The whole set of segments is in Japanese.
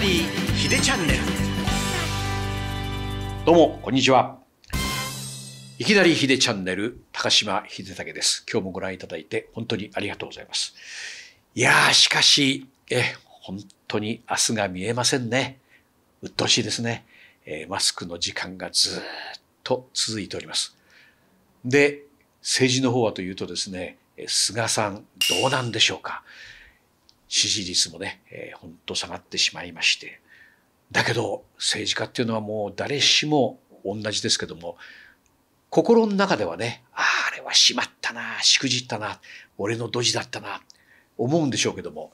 ひリーチャンネルどうもこんにちはいきなりひでチャンネル高島秀武です今日もご覧いただいて本当にありがとうございますいやーしかしえ本当に明日が見えませんね鬱陶しいですね、えー、マスクの時間がずっと続いておりますで政治の方はというとですね菅さんどうなんでしょうか支持率もね、えー、ほんと下がってしまいまして。だけど、政治家っていうのはもう誰しも同じですけども、心の中ではね、ああ、あれはしまったな、しくじったな、俺のドジだったな、思うんでしょうけども、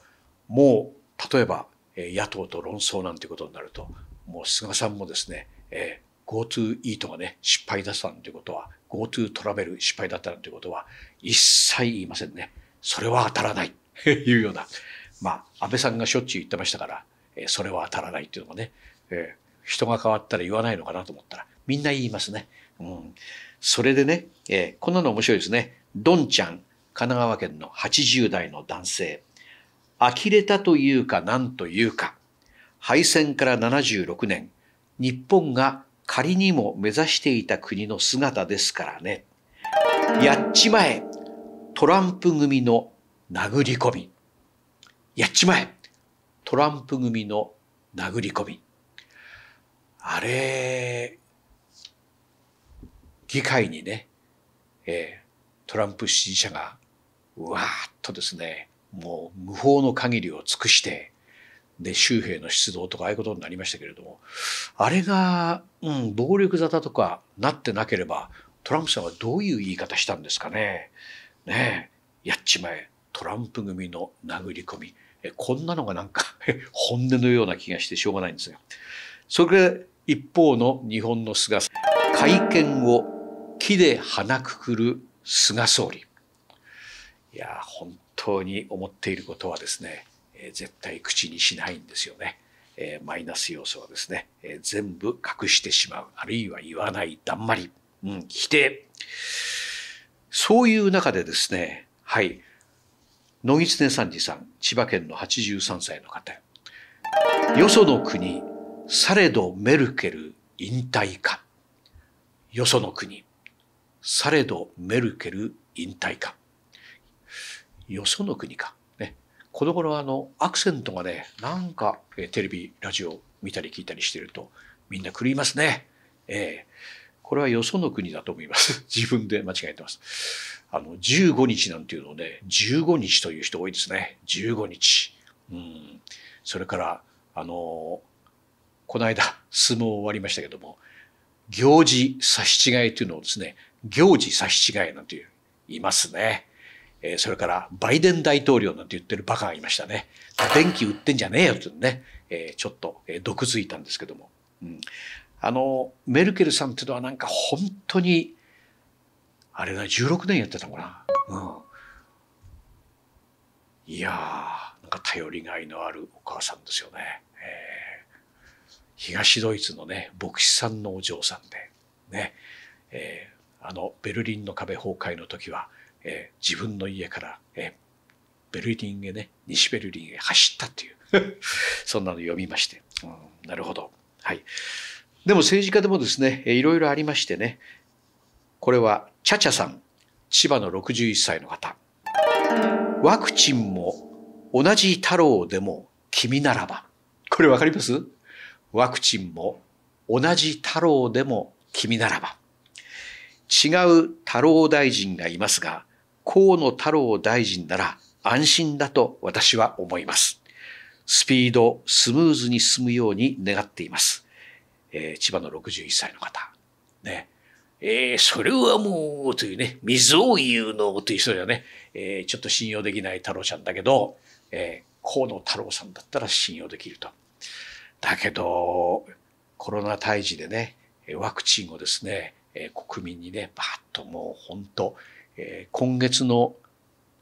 もう、例えば、野党と論争なんてことになると、もう菅さんもですね、えー GoTo イートがね、失敗だったなんてことは、GoTo トラベル失敗だったなんてことは、一切言いませんね。それは当たらない。と いうような、まあ、安倍さんがしょっちゅう言ってましたから、えそれは当たらないっていうのもね、え人が変わったら言わないのかなと思ったら、みんな言いますね。うん。それでね、えこんなの面白いですね。どんちゃん、神奈川県の80代の男性。呆れたというか何というか、敗戦から76年、日本が仮にも目指していた国の姿ですからね。やっちまえトランプ組の殴り込み。やっちまえトランプ組の殴り込み。あれ、議会にね、えー、トランプ支持者が、うわーっとですね、もう無法の限りを尽くして、で、州兵の出動とかああいうことになりましたけれども、あれが、うん、暴力沙汰とかなってなければ、トランプさんはどういう言い方したんですかね。ねえ、やっちまえ、トランプ組の殴り込み。こんなのがなんか 本音のような気がしてしょうがないんですよ。それで一方の日本の菅会見を木で鼻くくる菅総理。いや本当に思っていることはですね、え絶対口にしないんですよね。えマイナス要素はですね、え全部隠してしまうあるいは言わないだんまり、うん、否定そういう中でですねはい野木常三治さん千葉県の83歳の方よその国されどメルケル引退かよその国されどメルケル引退かよその国か、ね、この頃あのアクセントがねなんかテレビラジオ見たり聞いたりしてるとみんな狂いますね。ええーこれはよその国だと思います。自分で間違えてます。あの、15日なんていうのをね、15日という人多いですね。15日。うん。それから、あの、この間、相撲終わりましたけども、行事差し違えというのをですね、行事差し違えなんていう、いますね。えー、それから、バイデン大統領なんて言ってるバカがいましたね。電気売ってんじゃねえよってね、えー、ちょっと、えー、毒づいたんですけども。うん、あの、メルケルさんっていうのはなんか本当に、あれが16年やってたのかな。うん。いやー、なんか頼りがいのあるお母さんですよね。えー、東ドイツのね、牧師さんのお嬢さんで、ね、えー、あの、ベルリンの壁崩壊の時は、えー、自分の家から、えー、ベルリンへね、西ベルリンへ走ったっていう、そんなの読みまして。うん、なるほど。はい。でも政治家でもですね、いろいろありましてね、これは、ちゃちゃさん、千葉の61歳の方。ワクチンも同じ太郎でも君ならば。これわかりますワクチンも同じ太郎でも君ならば。違う太郎大臣がいますが、河野太郎大臣なら安心だと私は思います。スピード、スムーズに進むように願っています。えー、千葉の61歳の方。ね。えー、それはもう、というね、水を言うのという人ではね、えー、ちょっと信用できない太郎ちゃんだけど、えー、河野太郎さんだったら信用できると。だけど、コロナ退治でね、ワクチンをですね、えー、国民にね、ばっともう本当、えー、今月の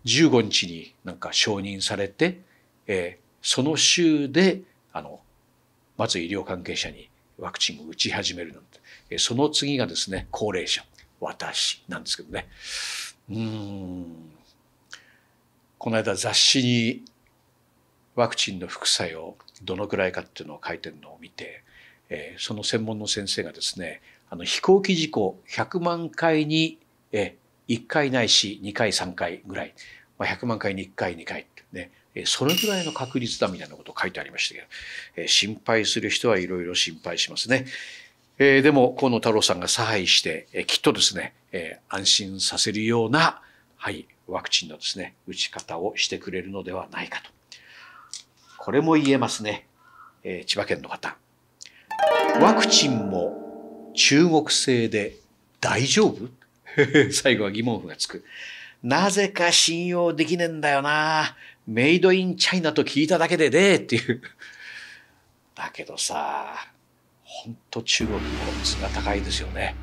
15日になんか承認されて、えー、その週で、あの、まず医療関係者にワクチンを打ち始めるなんてその次がですね高齢者私なんですけどねうんこの間雑誌にワクチンの副作用どのくらいかっていうのを書いてるのを見て、その専門の先生がですねあの飛行機事故100万回に、1回ないし2回3回ぐらい、まあ、100万回に1回2回それぐらいの確率だみたいなこと書いてありましたけど、心配する人はいろいろ心配しますね。えでも、河野太郎さんが差配して、えきっとですね、え安心させるような、はい、ワクチンのですね、打ち方をしてくれるのではないかと。これも言えますね。え千葉県の方。ワクチンも中国製で大丈夫 最後は疑問符がつく。なぜか信用できねえんだよな。メイドインチャイナと聞いただけでねっていう。だけどさ、本当中国の質が高いですよね。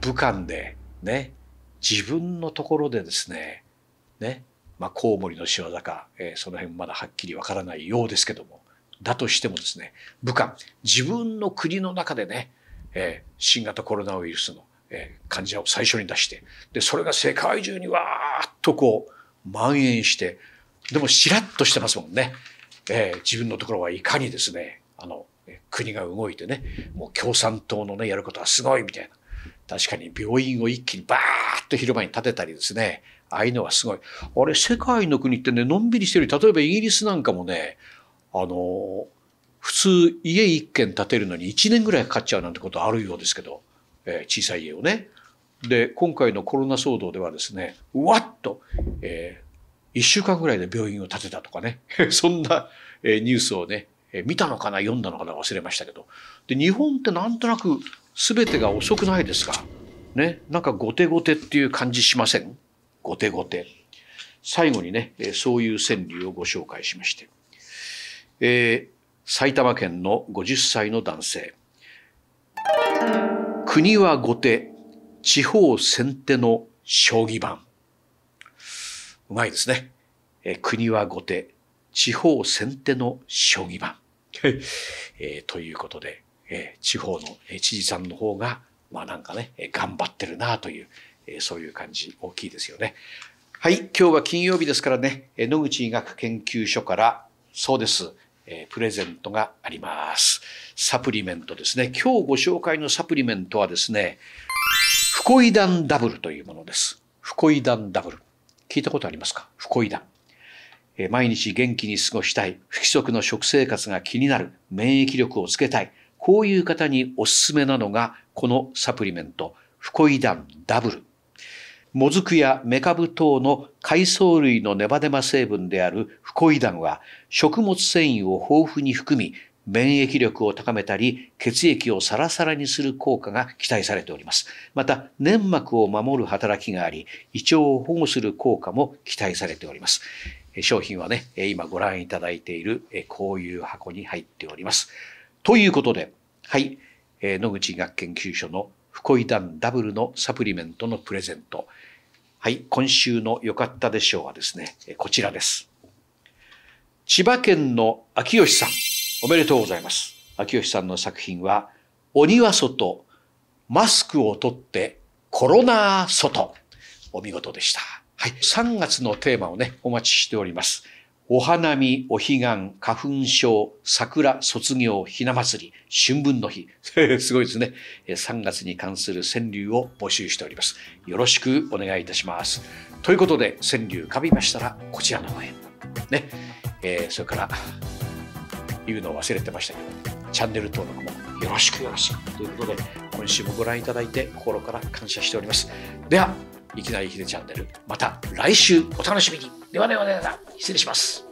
武漢で、ね、自分のところでですね、ね、まあ、コウモリの仕業か、えー、その辺まだはっきりわからないようですけども、だとしてもですね、武漢、自分の国の中でね、えー、新型コロナウイルスの、えー、患者を最初に出して、で、それが世界中にわーっとこう、蔓延して、でもしらっとしてますもんね。えー、自分のところはいかにですね、あの、国が動いてね、もう共産党のね、やることはすごいみたいな。確かに病院を一気にバーッと広場に建てたりですね、ああいうのはすごい。あれ、世界の国ってね、のんびりしてる。例えばイギリスなんかもね、あの、普通家一軒建てるのに1年ぐらいかかっちゃうなんてことあるようですけど、えー、小さい家をね。で、今回のコロナ騒動ではですね、うわっと、えー一週間ぐらいで病院を建てたとかね そんなニュースをね見たのかな読んだのかな忘れましたけどで日本ってなんとなく全てが遅くないですかねなんか後手後手っていう感じしません後手後手最後にねそういう川柳をご紹介しまして、えー、埼玉県の50歳の男性国は後手地方先手の将棋盤うまいですね。え国は後手、地方先手の将棋盤。えということで、え地方の、え知事さんの方が、まあなんかね、頑張ってるなという、えそういう感じ大きいですよね。はい、今日は金曜日ですからね、野口医学研究所から、そうです。えプレゼントがあります。サプリメントですね。今日ご紹介のサプリメントはですね、フコイダンダブルというものです。フコイダンダブル。聞いたことありますか不恋だ。毎日元気に過ごしたい、不規則の食生活が気になる、免疫力をつけたい、こういう方におすすめなのが、このサプリメント、フコイダンダブル。もずくやメカブ等の海藻類のネバネバ成分であるフコイダンは、食物繊維を豊富に含み、免疫力を高めたり、血液をサラサラにする効果が期待されております。また、粘膜を守る働きがあり、胃腸を保護する効果も期待されております。商品はね、今ご覧いただいている、こういう箱に入っております。ということで、はい、野口医学研究所の福井団ダブルのサプリメントのプレゼント。はい、今週の良かったでしょうはですね、こちらです。千葉県の秋吉さん。おめでとうございます。秋吉さんの作品は、鬼は外、マスクを取ってコロナ外。お見事でした。はい。3月のテーマをね、お待ちしております。お花見、お彼岸、花粉症、桜、卒業、ひな祭り、春分の日。すごいですね。3月に関する川柳を募集しております。よろしくお願いいたします。ということで、川柳かびましたら、こちらの方へ。ね。えー、それから、いうのを忘れてましたけど、チャンネル登録もよろしくよろしくということで、今週もご覧いただいて心から感謝しております。では、いきなりひでチャンネル、また来週お楽しみに。ではではでは、失礼します。